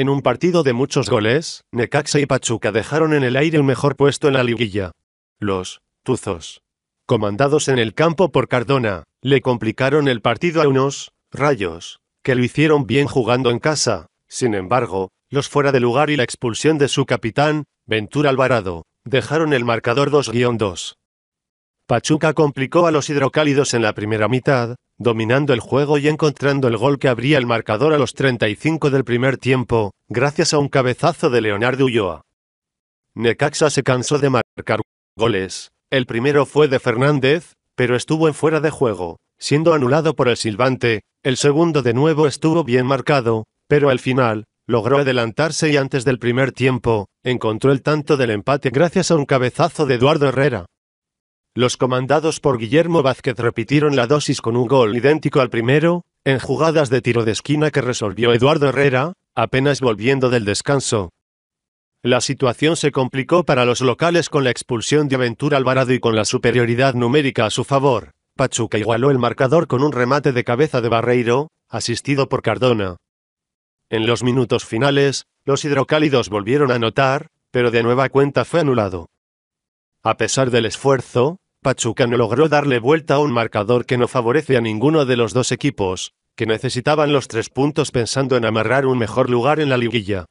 En un partido de muchos goles, Necaxa y Pachuca dejaron en el aire el mejor puesto en la liguilla. Los Tuzos, comandados en el campo por Cardona, le complicaron el partido a unos Rayos, que lo hicieron bien jugando en casa. Sin embargo, los fuera de lugar y la expulsión de su capitán, Ventura Alvarado, dejaron el marcador 2-2. Pachuca complicó a los hidrocálidos en la primera mitad, dominando el juego y encontrando el gol que abría el marcador a los 35 del primer tiempo, gracias a un cabezazo de Leonardo Ulloa. Necaxa se cansó de marcar goles. El primero fue de Fernández, pero estuvo en fuera de juego, siendo anulado por el silbante. El segundo de nuevo estuvo bien marcado, pero al final, logró adelantarse y antes del primer tiempo, encontró el tanto del empate gracias a un cabezazo de Eduardo Herrera. Los comandados por Guillermo Vázquez repitieron la dosis con un gol idéntico al primero, en jugadas de tiro de esquina que resolvió Eduardo Herrera, apenas volviendo del descanso. La situación se complicó para los locales con la expulsión de Aventura Alvarado y con la superioridad numérica a su favor. Pachuca igualó el marcador con un remate de cabeza de Barreiro, asistido por Cardona. En los minutos finales, los hidrocálidos volvieron a anotar, pero de nueva cuenta fue anulado. A pesar del esfuerzo, Pachuca no logró darle vuelta a un marcador que no favorece a ninguno de los dos equipos, que necesitaban los tres puntos pensando en amarrar un mejor lugar en la liguilla.